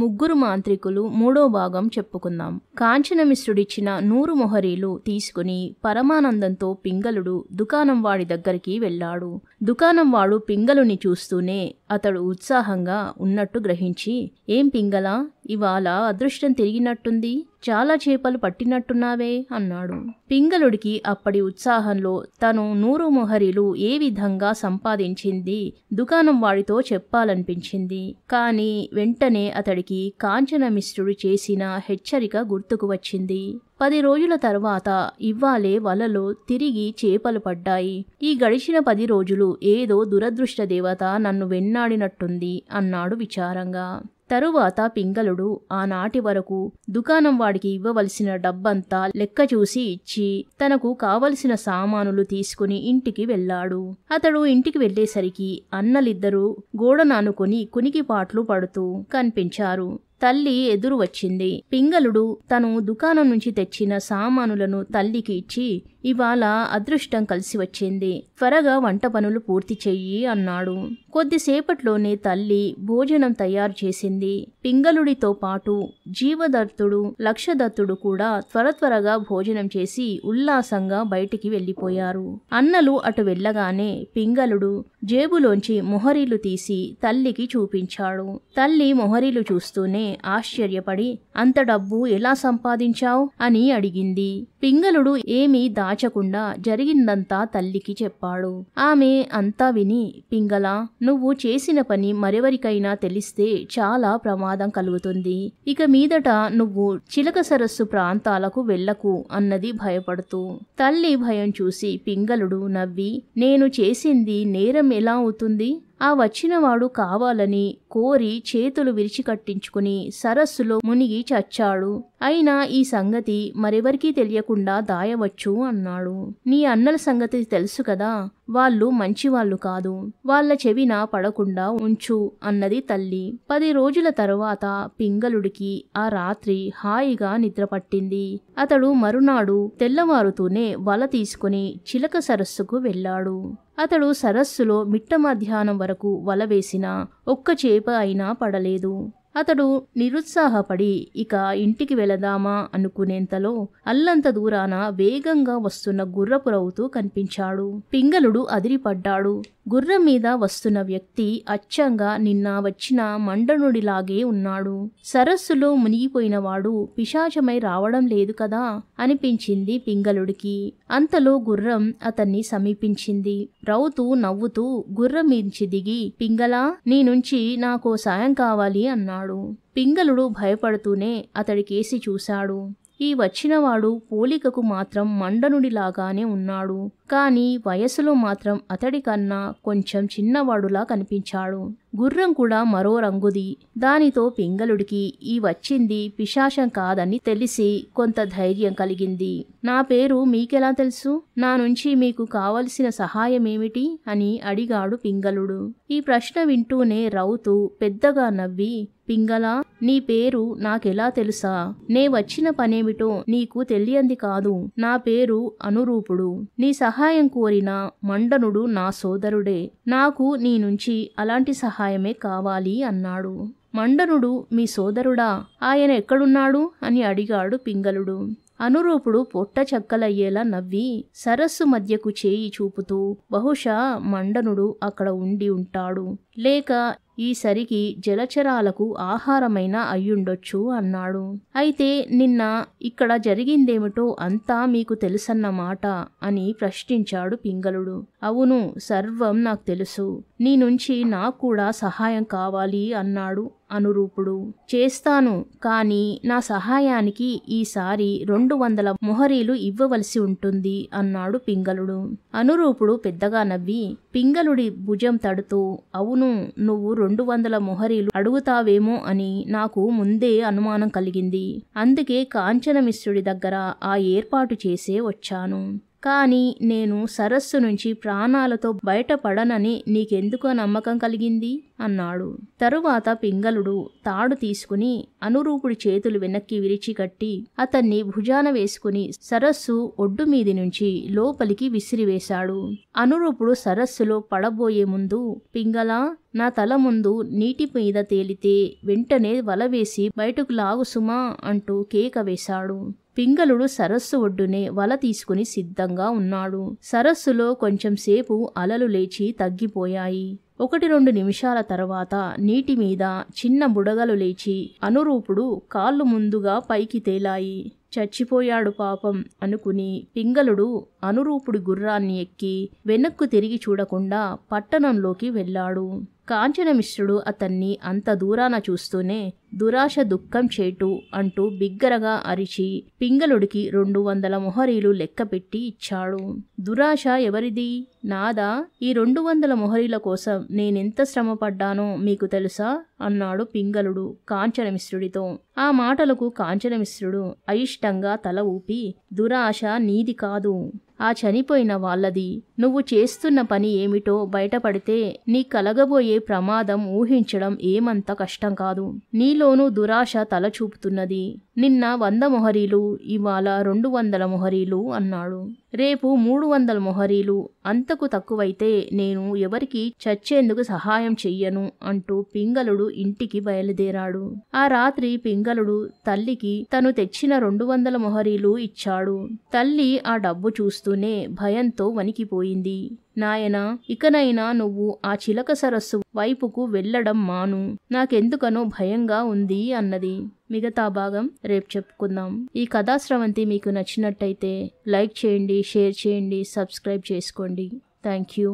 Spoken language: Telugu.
ముగ్గురు మాంత్రికులు మూడో భాగం చెప్పుకుందాం కాంచనమిశ్రుడిచ్చిన నూరు మొహరీలు తీసుకుని పరమానందంతో పింగలుడు దుకాణం వాడి దగ్గరికి వెళ్ళాడు దుకాణం వాడు పింగలుని చూస్తూనే అతడు ఉత్సాహంగా ఉన్నట్టు గ్రహించి ఏం పింగలా ఇవాళ అదృష్టం తిరిగినట్టుంది చాలా చేపలు పట్టినట్టున్నావే అన్నాడు పింగళుడికి అప్పటి ఉత్సాహంలో తను నూరు మొహరిలు ఏ విధంగా సంపాదించింది దుకాణం వాడితో చెప్పాలనిపించింది కాని వెంటనే అతడికి కాంచనమిశ్రుడు చేసిన హెచ్చరిక గుర్తుకు వచ్చింది పది రోజుల తర్వాత ఇవ్వాలే వలలో తిరిగి చేపలు పడ్డాయి ఈ గడిచిన పది రోజులు ఏదో దురదృష్ట దేవత నన్ను వెన్నాడినట్టుంది అన్నాడు విచారంగా తరువాత పింగళుడు ఆనాటి వరకు దుకాణం వాడికి ఇవ్వవలసిన డబ్బంతా లెక్క చూసి ఇచ్చి తనకు కావలసిన సామానులు తీసుకుని ఇంటికి వెళ్ళాడు అతడు ఇంటికి వెళ్లేసరికి అన్నలిద్దరూ గోడనానుకుని కునికిపాట్లు పడుతూ కనిపించారు తల్లి ఎదురు వచ్చింది పింగళుడు తను దుకాణం నుంచి తెచ్చిన సామానులను తల్లికి ఇచ్చి ఇవాళ అదృష్టం కలిసి వచ్చింది త్వరగా వంట పనులు పూర్తి చెయ్యి అన్నాడు కొద్దిసేపట్లోనే తల్లి భోజనం తయారు చేసింది పింగళుడితో పాటు జీవదత్తుడు లక్షదత్తుడు కూడా త్వర త్వరగా భోజనం చేసి ఉల్లాసంగా బయటికి వెళ్ళిపోయారు అన్నలు అటు వెళ్ళగానే పింగళుడు జేబులోంచి మొహరీలు తీసి తల్లికి చూపించాడు తల్లి మొహరీలు చూస్తూనే ఆశ్చర్యపడి అంత డబ్బు ఎలా సంపాదించావు అని అడిగింది పింగళుడు ఏమీ దా దాచకుండా జరిగిందంతా తల్లికి చెప్పాడు ఆమె అంతా విని పింగళ నువ్వు చేసిన పని మరెవరికైనా తెలిస్తే చాలా ప్రమాదం కలుగుతుంది ఇక మీదట నువ్వు చిలక సరస్సు ప్రాంతాలకు వెళ్లకు అన్నది భయపడుతూ తల్లి భయం చూసి పింగళుడు నవ్వి నేను చేసింది నేరం ఎలా అవుతుంది ఆ వచ్చినవాడు కావాలని కోరి చేతులు విరిచి కట్టించుకుని సరస్సులో మునిగి చచ్చాడు అయినా ఈ సంగతి మరెవరికీ తెలియకుండా దాయవచ్చు అన్నాడు నీ అన్నల సంగతి తెలుసు కదా వాళ్ళు మంచివాళ్ళు కాదు వాళ్ళ చెవిన పడకుండా ఉంచు అన్నది తల్లి పది రోజుల తరువాత పింగళుడికి ఆ రాత్రి హాయిగా నిద్రపట్టింది అతడు మరునాడు తెల్లవారుతూనే వల తీసుకుని చిలక సరస్సుకు వెళ్ళాడు అతడు సరస్సులో మిట్ట మధ్యాహ్నం వరకు వల వేసినా ఒక్క చేప అయినా పడలేదు అతడు నిరుత్సాహపడి ఇక ఇంటికి వెళదామా అనుకునేంతలో అల్లంత దూరాన వేగంగా వస్తున్న గుర్రపు రౌతు కనిపించాడు పింగలుడు అదిరిపడ్డాడు గుర్రం మీద వస్తున్న వ్యక్తి అచ్చంగా నిన్న వచ్చిన మండనుడిలాగే ఉన్నాడు సరస్సులో మునిగిపోయినవాడు పిశాచమై రావడం లేదు కదా అనిపించింది పింగళుడికి అంతలో గుర్రం అతన్ని సమీపించింది రౌతు నవ్వుతూ గుర్రం మీంచి దిగి పింగలా నీ నుంచి నాకో సాయం కావాలి అన్నాడు అన్నాడు పింగళుడు భయపడుతూనే అతడికేసి చూశాడు ఈ వచ్చినవాడు పోలికకు మాత్రం మండనుడిలాగానే ఉన్నాడు కాని వయసులో మాత్రం అతడికన్నా కొంచెం చిన్నవాడులా కనిపించాడు గుర్రం కూడా మరో రంగుది దానితో పింగళుడికి ఈ వచ్చింది పిశాషం కాదని తెలిసి కొంత ధైర్యం కలిగింది నా పేరు మీకెలా తెలుసు నా నుంచి మీకు కావలసిన సహాయమేమిటి అని అడిగాడు పింగళుడు ఈ ప్రశ్న వింటూనే రౌతు పెద్దగా నవ్వి పింగలా నీ పేరు నాకెలా తెలుసా నే వచ్చిన పనేమిటో నీకు తెలియంది కాదు నా పేరు అనురూపుడు నీ సహాయం కోరిన మండనుడు నా సోదరుడే నాకు నీ నుంచి అలాంటి సహాయమే కావాలి అన్నాడు మండనుడు మీ సోదరుడా ఆయన ఎక్కడున్నాడు అని అడిగాడు పింగలుడు అనురూపుడు పొట్ట చక్కలయ్యేలా నవ్వి సరస్సు మధ్యకు చేయి చూపుతూ బహుశా మండనుడు అక్కడ ఉండి ఉంటాడు లేక ఈసరికి జలచరాలకు ఆహారమైన అయ్యుండొచ్చు అన్నాడు అయితే నిన్న ఇక్కడ జరిగిందేమిటో అంతా మీకు తెలుసన్నమాట అని ప్రశ్నించాడు పింగళుడు అవును సర్వం నాకు తెలుసు నీ నుంచి నాకు కూడా సహాయం కావాలి అన్నాడు అనురూపుడు చేస్తాను కానీ నా సహాయానికి ఈసారి రెండు వందల మొహరీలు ఇవ్వవలసి ఉంటుంది అన్నాడు పింగళుడు అనురూపుడు పెద్దగా నవ్వి పింగళుడి భుజం తడుతూ అవును నువ్వు రెండు వందల మొహరీలు అడుగుతావేమో అని నాకు ముందే అనుమానం కలిగింది అందుకే కాంచనమిశ్రుడి దగ్గర ఆ ఏర్పాటు చేసే వచ్చాను కానీ నేను సరస్సు నుంచి ప్రాణాలతో బయటపడనని నీకెందుకు నమ్మకం కలిగింది అన్నాడు తరువాత పింగళుడు తాడు తీసుకుని అనురూపుడి చేతులు వెనక్కి విరిచి కట్టి అతన్ని భుజాన వేసుకుని సరస్సు ఒడ్డు మీది నుంచి లోపలికి విసిరివేశాడు అనురూపుడు సరస్సులో పడబోయే ముందు పింగళ నా తల ముందు నీటి మీద తేలితే వెంటనే వల వేసి బయటకు లాగు సుమా అంటూ కేక వేశాడు పింగళుడు సరస్సు ఒడ్డునే వల తీసుకుని సిద్ధంగా ఉన్నాడు సరస్సులో కొంచెంసేపు అలలు లేచి తగ్గిపోయాయి ఒకటి రెండు నిమిషాల తర్వాత నీటి మీద చిన్న బుడగలు లేచి అనురూపుడు కాళ్ళు ముందుగా పైకి తేలాయి చచ్చిపోయాడు పాపం అనుకుని పింగళుడు అనురూపుడి గుర్రాన్ని ఎక్కి వెనక్కు తిరిగి చూడకుండా పట్టణంలోకి వెళ్ళాడు కాంచనమిశ్రుడు అతన్ని అంత దూరాన చూస్తూనే దురాశ దుఃఖం చేటు అంటూ బిగ్గరగా అరిచి పింగళుడికి రెండు వందల మొహరీలు లెక్కపెట్టి ఇచ్చాడు దురాశ ఎవరిది నాదా ఈ రెండు వందల మొహరీల కోసం నేనెంత శ్రమపడ్డానో మీకు తెలుసా అన్నాడు పింగళుడు కాంచనమిశ్రుడితో ఆ మాటలకు కాంచనమిశ్రుడు అయిష్టంగా తల ఊపి దురాశ నీది కాదు ఆ చనిపోయిన వాళ్ళది నువ్వు చేస్తున్న పని ఏమిటో బయటపడితే నీ కలగబోయే ప్రమాదం ఊహించడం ఏమంత కష్టం కాదు నీలోనూ దురాశ తలచూపుతున్నది నిన్న వంద మొహరీలు ఇవాళ రెండు వందల మొహరీలు అన్నాడు రేపు మూడు వందల మొహరీలు అంతకు తక్కువైతే నేను ఎవరికి చచ్చేందుకు సహాయం చెయ్యను అంటూ పింగళుడు ఇంటికి బయలుదేరాడు ఆ రాత్రి పింగళుడు తల్లికి తను తెచ్చిన రెండు వందల మొహరీలు ఇచ్చాడు తల్లి ఆ డబ్బు చూస్తూ చూస్తూనే భయంతో వణికిపోయింది నాయనా ఇకనైనా నువ్వు ఆ చిలక సరస్సు వైపుకు వెళ్ళడం మాను నాకెందుకనో భయంగా ఉంది అన్నది మిగతా భాగం రేపు చెప్పుకుందాం ఈ కథాశ్రవంతి మీకు నచ్చినట్టయితే లైక్ చేయండి షేర్ చేయండి సబ్స్క్రైబ్ చేసుకోండి థ్యాంక్ యూ